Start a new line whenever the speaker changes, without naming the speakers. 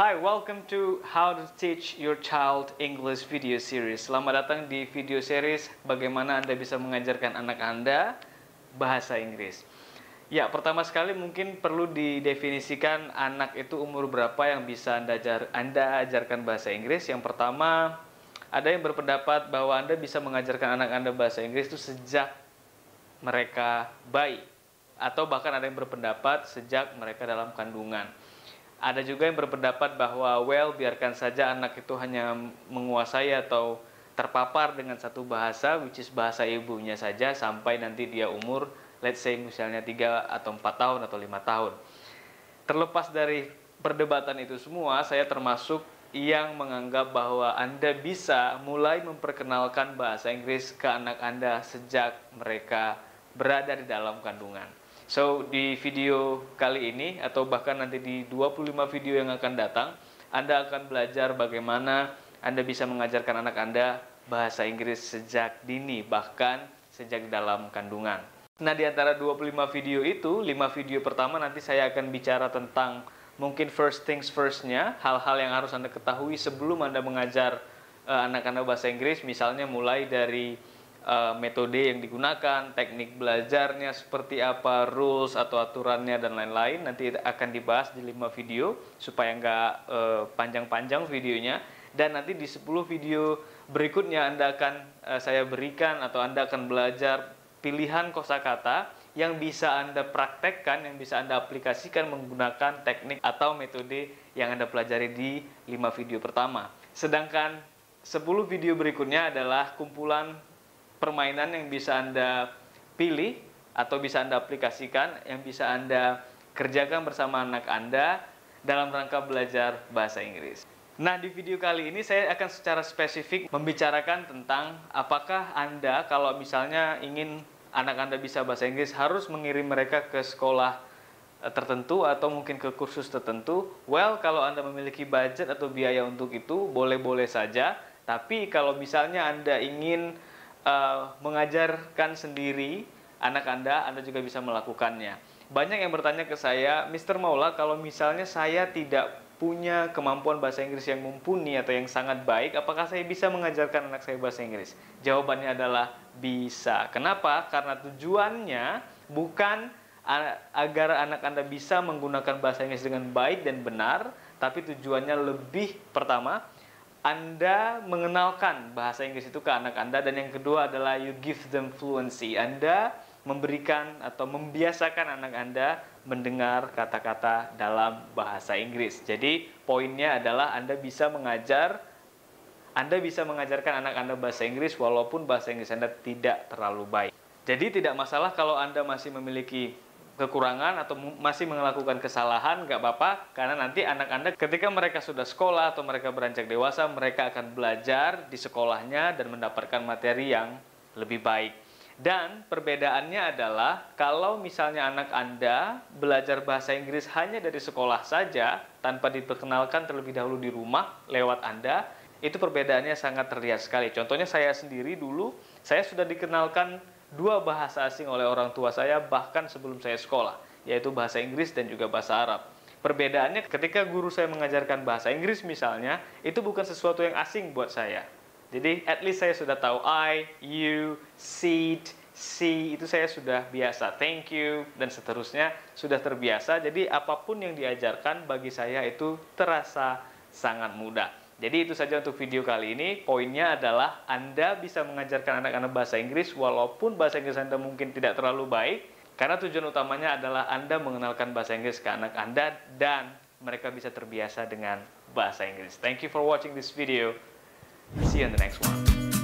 Hi, welcome to How to Teach Your Child English video series. Selamat datang di video series bagaimana Anda bisa mengajarkan anak Anda bahasa Inggris. Ya, pertama sekali mungkin perlu didefinisikan anak itu umur berapa yang bisa Anda, ajar, anda ajarkan bahasa Inggris. Yang pertama, ada yang berpendapat bahwa Anda bisa mengajarkan anak Anda bahasa Inggris itu sejak mereka bayi. Atau bahkan ada yang berpendapat sejak mereka dalam kandungan ada juga yang berpendapat bahwa well biarkan saja anak itu hanya menguasai atau terpapar dengan satu bahasa which is bahasa ibunya saja sampai nanti dia umur let's say misalnya 3 atau 4 tahun atau lima tahun. Terlepas dari perdebatan itu semua, saya termasuk yang menganggap bahwa Anda bisa mulai memperkenalkan bahasa Inggris ke anak Anda sejak mereka berada di dalam kandungan. So di video kali ini atau bahkan nanti di 25 video yang akan datang, Anda akan belajar bagaimana Anda bisa mengajarkan anak Anda bahasa Inggris sejak dini, bahkan sejak dalam kandungan. Nah, di antara 25 video itu, 5 video pertama nanti saya akan bicara tentang mungkin first things first-nya, hal-hal yang harus Anda ketahui sebelum Anda mengajar anak-anak eh, uh, bahasa Inggris, misalnya mulai dari uh, metode yang digunakan, teknik belajarnya seperti apa, rules atau aturannya dan lain-lain. Nanti akan dibahas di lima video supaya nggak panjang eh, panjang-panjang videonya. Dan nanti di 10 video berikutnya Anda akan uh, saya berikan atau Anda akan belajar pilihan kosakata yang bisa Anda praktekkan, yang bisa Anda aplikasikan menggunakan teknik atau metode yang Anda pelajari di lima video pertama. Sedangkan 10 video berikutnya adalah kumpulan permainan yang bisa Anda pilih atau bisa Anda aplikasikan, yang bisa Anda kerjakan bersama anak Anda dalam rangka belajar bahasa Inggris. Nah, di video kali ini saya akan secara spesifik membicarakan tentang apakah Anda kalau misalnya ingin anak Anda bisa bahasa Inggris harus mengirim mereka ke sekolah eh, tertentu atau mungkin ke kursus tertentu. Well, kalau Anda memiliki budget atau biaya untuk itu, boleh-boleh saja. Tapi kalau misalnya Anda ingin Eh, mengajarkan sendiri anak Anda, Anda juga bisa melakukannya. Banyak yang bertanya ke saya, Mr. Maula, kalau misalnya saya tidak punya kemampuan bahasa Inggris yang mumpuni atau yang sangat baik, apakah saya bisa mengajarkan anak saya bahasa Inggris? Jawabannya adalah bisa. Kenapa? Karena tujuannya bukan agar anak Anda bisa menggunakan bahasa Inggris dengan baik dan benar, tapi tujuannya lebih pertama anda mengenalkan bahasa Inggris itu ke anak Anda dan yang kedua adalah you give them fluency. Anda memberikan atau membiasakan anak Anda mendengar kata-kata dalam bahasa Inggris. Jadi poinnya adalah Anda bisa mengajar Anda bisa mengajarkan anak Anda bahasa Inggris walaupun bahasa Inggris Anda tidak terlalu baik. Jadi tidak masalah kalau Anda masih memiliki kekurangan atau masih melakukan kesalahan nggak apa-apa karena nanti anak anda ketika mereka sudah sekolah atau mereka beranjak dewasa mereka akan belajar di sekolahnya dan mendapatkan materi yang lebih baik dan perbedaannya adalah kalau misalnya anak anda belajar bahasa Inggris hanya dari sekolah saja tanpa diperkenalkan terlebih dahulu di rumah lewat anda itu perbedaannya sangat terlihat sekali contohnya saya sendiri dulu saya sudah dikenalkan dua bahasa asing oleh orang tua saya bahkan sebelum saya sekolah, yaitu bahasa Inggris dan juga bahasa Arab. Perbedaannya ketika guru saya mengajarkan bahasa Inggris misalnya, itu bukan sesuatu yang asing buat saya. Jadi at least saya sudah tahu I, you, seat, see itu saya sudah biasa, thank you dan seterusnya sudah terbiasa. Jadi apapun yang diajarkan bagi saya itu terasa sangat mudah. Jadi itu saja untuk video kali ini. Poinnya adalah Anda bisa mengajarkan anak-anak bahasa Inggris walaupun bahasa Inggris Anda mungkin tidak terlalu baik karena tujuan utamanya adalah Anda mengenalkan bahasa Inggris ke anak Anda dan mereka bisa terbiasa dengan bahasa Inggris. Thank you for watching this video. See you in the next one.